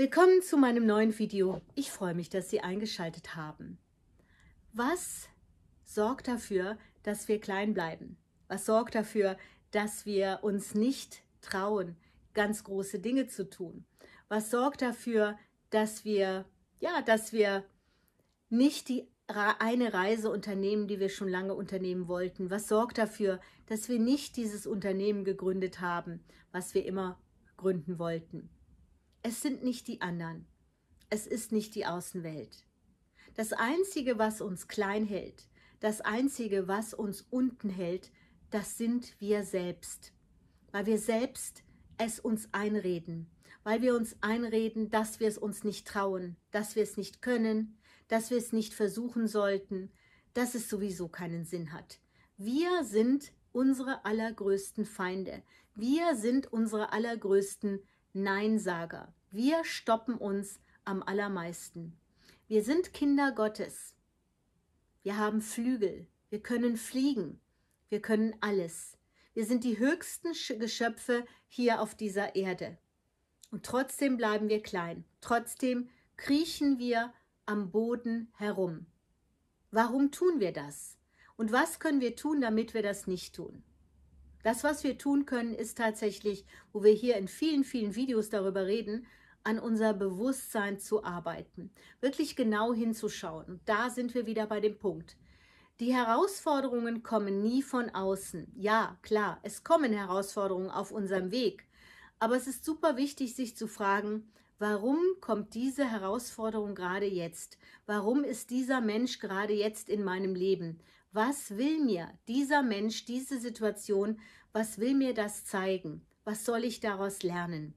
Willkommen zu meinem neuen Video. Ich freue mich, dass Sie eingeschaltet haben. Was sorgt dafür, dass wir klein bleiben? Was sorgt dafür, dass wir uns nicht trauen, ganz große Dinge zu tun? Was sorgt dafür, dass wir, ja, dass wir nicht die eine Reise unternehmen, die wir schon lange unternehmen wollten? Was sorgt dafür, dass wir nicht dieses Unternehmen gegründet haben, was wir immer gründen wollten? Es sind nicht die anderen. Es ist nicht die Außenwelt. Das Einzige, was uns klein hält, das Einzige, was uns unten hält, das sind wir selbst. Weil wir selbst es uns einreden, weil wir uns einreden, dass wir es uns nicht trauen, dass wir es nicht können, dass wir es nicht versuchen sollten, dass es sowieso keinen Sinn hat. Wir sind unsere allergrößten Feinde. Wir sind unsere allergrößten Feinde. Neinsager. Wir stoppen uns am allermeisten. Wir sind Kinder Gottes. Wir haben Flügel. Wir können fliegen. Wir können alles. Wir sind die höchsten Geschöpfe hier auf dieser Erde. Und trotzdem bleiben wir klein. Trotzdem kriechen wir am Boden herum. Warum tun wir das? Und was können wir tun, damit wir das nicht tun? Das, was wir tun können, ist tatsächlich, wo wir hier in vielen, vielen Videos darüber reden, an unser Bewusstsein zu arbeiten, wirklich genau hinzuschauen. da sind wir wieder bei dem Punkt. Die Herausforderungen kommen nie von außen. Ja, klar, es kommen Herausforderungen auf unserem Weg. Aber es ist super wichtig, sich zu fragen, warum kommt diese Herausforderung gerade jetzt? Warum ist dieser Mensch gerade jetzt in meinem Leben? Was will mir dieser Mensch, diese Situation, was will mir das zeigen? Was soll ich daraus lernen?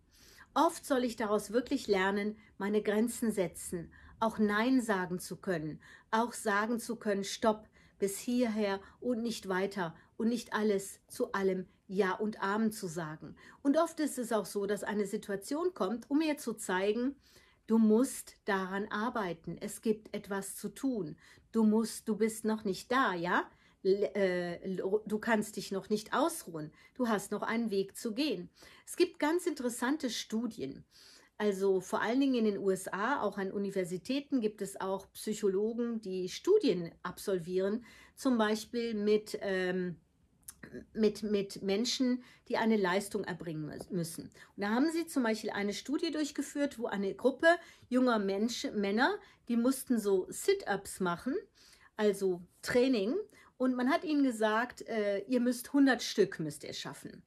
Oft soll ich daraus wirklich lernen, meine Grenzen setzen, auch Nein sagen zu können, auch sagen zu können, stopp, bis hierher und nicht weiter und nicht alles zu allem Ja und Amen zu sagen. Und oft ist es auch so, dass eine Situation kommt, um mir zu zeigen, Du musst daran arbeiten. Es gibt etwas zu tun. Du musst, du bist noch nicht da, ja? Äh, du kannst dich noch nicht ausruhen. Du hast noch einen Weg zu gehen. Es gibt ganz interessante Studien. Also vor allen Dingen in den USA, auch an Universitäten gibt es auch Psychologen, die Studien absolvieren, zum Beispiel mit ähm, mit, mit Menschen, die eine Leistung erbringen müssen. Und da haben sie zum Beispiel eine Studie durchgeführt, wo eine Gruppe junger Menschen, Männer, die mussten so Sit-Ups machen, also Training. Und man hat ihnen gesagt, äh, ihr müsst 100 Stück müsst ihr schaffen.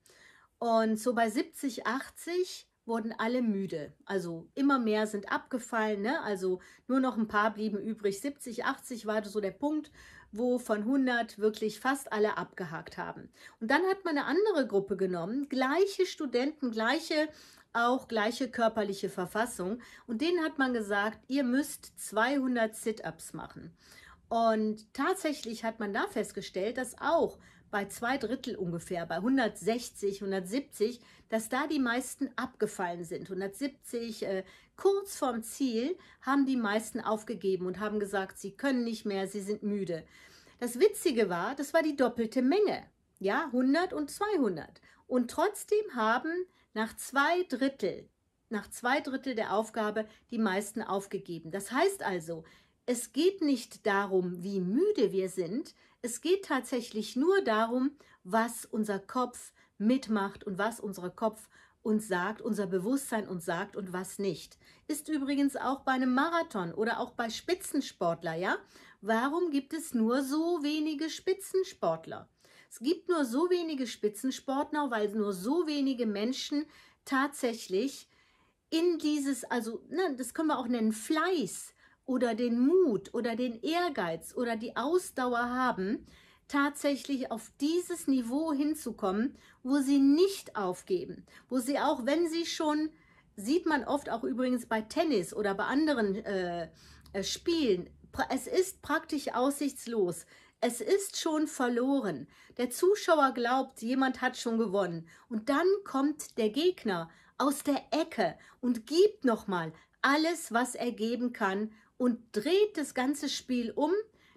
Und so bei 70, 80 wurden alle müde. Also immer mehr sind abgefallen, ne? also nur noch ein paar blieben übrig. 70, 80 war so der Punkt, wo von 100 wirklich fast alle abgehakt haben. Und dann hat man eine andere Gruppe genommen, gleiche Studenten, gleiche auch gleiche körperliche Verfassung und denen hat man gesagt, ihr müsst 200 Sit-ups machen. Und tatsächlich hat man da festgestellt, dass auch bei zwei Drittel ungefähr, bei 160, 170, dass da die meisten abgefallen sind. 170, äh, kurz vorm Ziel, haben die meisten aufgegeben und haben gesagt, sie können nicht mehr, sie sind müde. Das Witzige war, das war die doppelte Menge, ja, 100 und 200. Und trotzdem haben nach zwei Drittel, nach zwei Drittel der Aufgabe die meisten aufgegeben. Das heißt also, es geht nicht darum, wie müde wir sind, es geht tatsächlich nur darum, was unser Kopf mitmacht und was unser Kopf uns sagt, unser Bewusstsein uns sagt und was nicht. Ist übrigens auch bei einem Marathon oder auch bei Spitzensportler, ja? Warum gibt es nur so wenige Spitzensportler? Es gibt nur so wenige Spitzensportler, weil nur so wenige Menschen tatsächlich in dieses, also ne, das können wir auch nennen, Fleiß oder den Mut oder den Ehrgeiz oder die Ausdauer haben, tatsächlich auf dieses Niveau hinzukommen, wo sie nicht aufgeben, wo sie auch, wenn sie schon, sieht man oft auch übrigens bei Tennis oder bei anderen äh, äh Spielen, es ist praktisch aussichtslos. Es ist schon verloren. Der Zuschauer glaubt, jemand hat schon gewonnen. Und dann kommt der Gegner aus der Ecke und gibt nochmal alles, was er geben kann, und dreht das ganze Spiel um.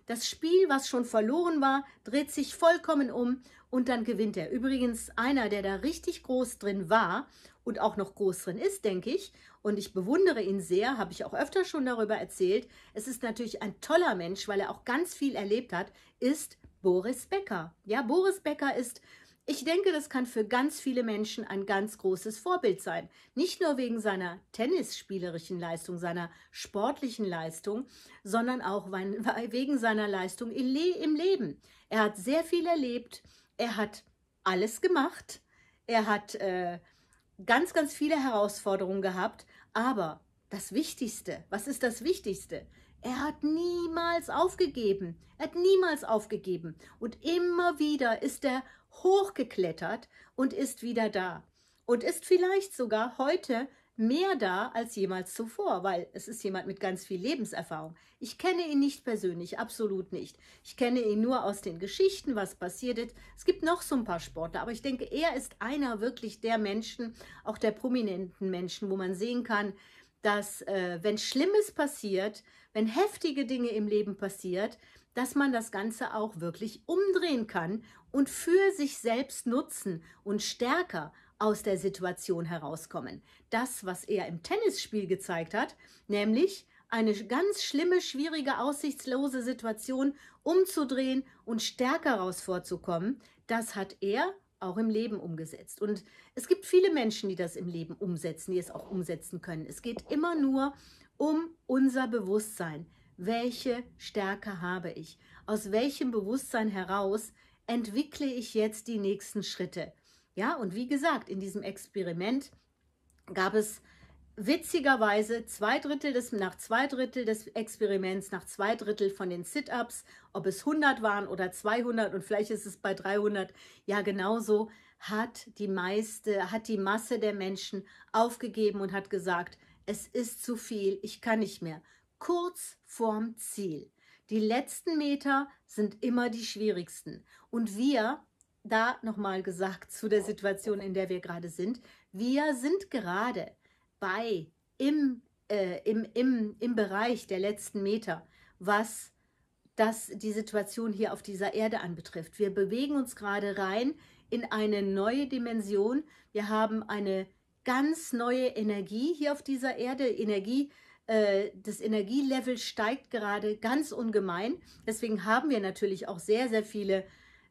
Das Spiel, was schon verloren war, dreht sich vollkommen um und dann gewinnt er. Übrigens einer, der da richtig groß drin war und auch noch groß drin ist, denke ich, und ich bewundere ihn sehr, habe ich auch öfter schon darüber erzählt. Es ist natürlich ein toller Mensch, weil er auch ganz viel erlebt hat, ist Boris Becker. Ja, Boris Becker ist ich denke, das kann für ganz viele Menschen ein ganz großes Vorbild sein. Nicht nur wegen seiner tennisspielerischen Leistung, seiner sportlichen Leistung, sondern auch wegen seiner Leistung im Leben. Er hat sehr viel erlebt, er hat alles gemacht, er hat äh, ganz, ganz viele Herausforderungen gehabt, aber das Wichtigste, was ist das Wichtigste? Er hat niemals aufgegeben. Er hat niemals aufgegeben. Und immer wieder ist er hochgeklettert und ist wieder da. Und ist vielleicht sogar heute mehr da als jemals zuvor, weil es ist jemand mit ganz viel Lebenserfahrung. Ich kenne ihn nicht persönlich, absolut nicht. Ich kenne ihn nur aus den Geschichten, was passiert ist. Es gibt noch so ein paar Sportler, aber ich denke, er ist einer wirklich der Menschen, auch der prominenten Menschen, wo man sehen kann, dass äh, wenn Schlimmes passiert, wenn heftige Dinge im Leben passiert, dass man das Ganze auch wirklich umdrehen kann und für sich selbst nutzen und stärker aus der Situation herauskommen. Das, was er im Tennisspiel gezeigt hat, nämlich eine ganz schlimme, schwierige, aussichtslose Situation umzudrehen und stärker raus vorzukommen, das hat er auch im Leben umgesetzt. Und es gibt viele Menschen, die das im Leben umsetzen, die es auch umsetzen können. Es geht immer nur um unser Bewusstsein welche Stärke habe ich? Aus welchem Bewusstsein heraus entwickle ich jetzt die nächsten Schritte? Ja, und wie gesagt, in diesem Experiment gab es witzigerweise zwei Drittel des, nach zwei Drittel des Experiments, nach zwei Drittel von den Sit-Ups, ob es 100 waren oder 200 und vielleicht ist es bei 300 ja genauso, hat die meiste, hat die Masse der Menschen aufgegeben und hat gesagt, es ist zu viel, ich kann nicht mehr kurz vorm Ziel. Die letzten Meter sind immer die schwierigsten. Und wir, da nochmal gesagt zu der Situation, in der wir gerade sind, wir sind gerade bei, im, äh, im, im, im Bereich der letzten Meter, was das die Situation hier auf dieser Erde anbetrifft. Wir bewegen uns gerade rein in eine neue Dimension. Wir haben eine ganz neue Energie hier auf dieser Erde, Energie, äh, das Energielevel steigt gerade ganz ungemein. Deswegen haben wir natürlich auch sehr, sehr viele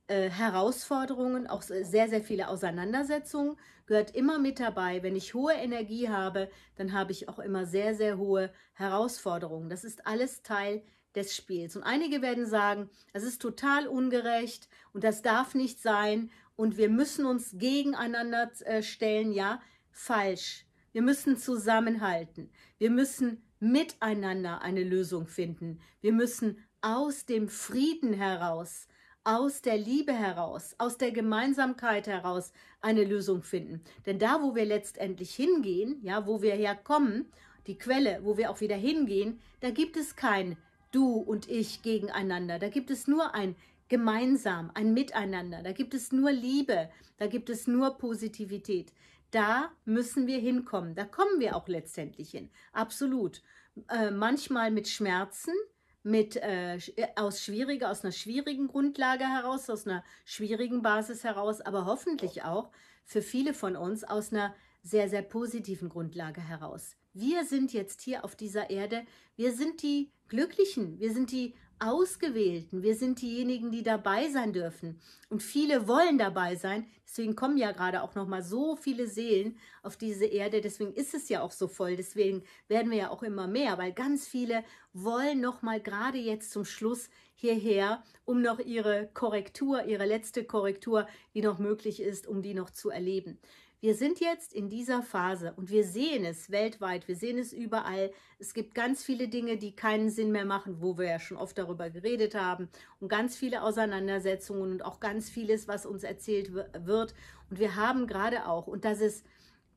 äh, Herausforderungen, auch sehr, sehr viele Auseinandersetzungen. Gehört immer mit dabei. Wenn ich hohe Energie habe, dann habe ich auch immer sehr, sehr hohe Herausforderungen. Das ist alles Teil des Spiels. Und einige werden sagen, das ist total ungerecht und das darf nicht sein und wir müssen uns gegeneinander äh, stellen. Ja, falsch. Wir müssen zusammenhalten. Wir müssen miteinander eine Lösung finden. Wir müssen aus dem Frieden heraus, aus der Liebe heraus, aus der Gemeinsamkeit heraus eine Lösung finden. Denn da, wo wir letztendlich hingehen, ja, wo wir herkommen, die Quelle, wo wir auch wieder hingehen, da gibt es kein Du und ich gegeneinander. Da gibt es nur ein gemeinsam, ein Miteinander. Da gibt es nur Liebe, da gibt es nur Positivität. Da müssen wir hinkommen. Da kommen wir auch letztendlich hin. Absolut. Äh, manchmal mit Schmerzen, mit, äh, äh, aus, schwieriger, aus einer schwierigen Grundlage heraus, aus einer schwierigen Basis heraus, aber hoffentlich auch für viele von uns aus einer sehr, sehr positiven Grundlage heraus. Wir sind jetzt hier auf dieser Erde, wir sind die Glücklichen, wir sind die Ausgewählten. Wir sind diejenigen, die dabei sein dürfen. Und viele wollen dabei sein. Deswegen kommen ja gerade auch noch mal so viele Seelen auf diese Erde. Deswegen ist es ja auch so voll. Deswegen werden wir ja auch immer mehr, weil ganz viele wollen noch mal gerade jetzt zum Schluss hierher, um noch ihre Korrektur, ihre letzte Korrektur, die noch möglich ist, um die noch zu erleben. Wir sind jetzt in dieser Phase und wir sehen es weltweit, wir sehen es überall. Es gibt ganz viele Dinge, die keinen Sinn mehr machen, wo wir ja schon oft darüber geredet haben und ganz viele Auseinandersetzungen und auch ganz vieles, was uns erzählt wird. Und wir haben gerade auch, und das ist,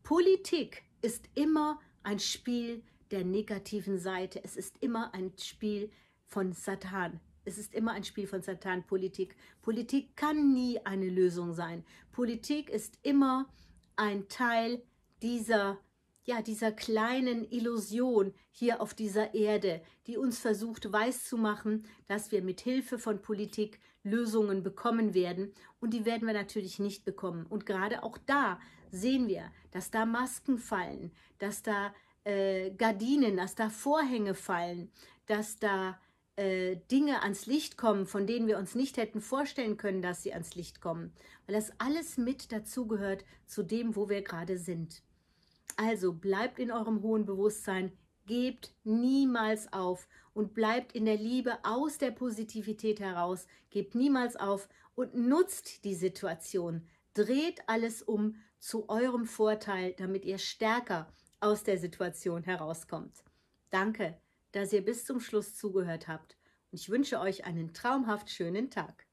Politik ist immer ein Spiel der negativen Seite. Es ist immer ein Spiel von Satan, es ist immer ein Spiel von Satan, Politik. Politik kann nie eine Lösung sein. Politik ist immer ein Teil dieser, ja, dieser kleinen Illusion hier auf dieser Erde, die uns versucht weiszumachen, dass wir mit Hilfe von Politik Lösungen bekommen werden. Und die werden wir natürlich nicht bekommen. Und gerade auch da sehen wir, dass da Masken fallen, dass da äh, Gardinen, dass da Vorhänge fallen, dass da äh, Dinge ans Licht kommen, von denen wir uns nicht hätten vorstellen können, dass sie ans Licht kommen, weil das alles mit dazugehört zu dem, wo wir gerade sind. Also bleibt in eurem hohen Bewusstsein, gebt niemals auf und bleibt in der Liebe aus der Positivität heraus, gebt niemals auf und nutzt die Situation, dreht alles um zu eurem Vorteil, damit ihr stärker aus der Situation herauskommt. Danke dass ihr bis zum Schluss zugehört habt. Und ich wünsche euch einen traumhaft schönen Tag.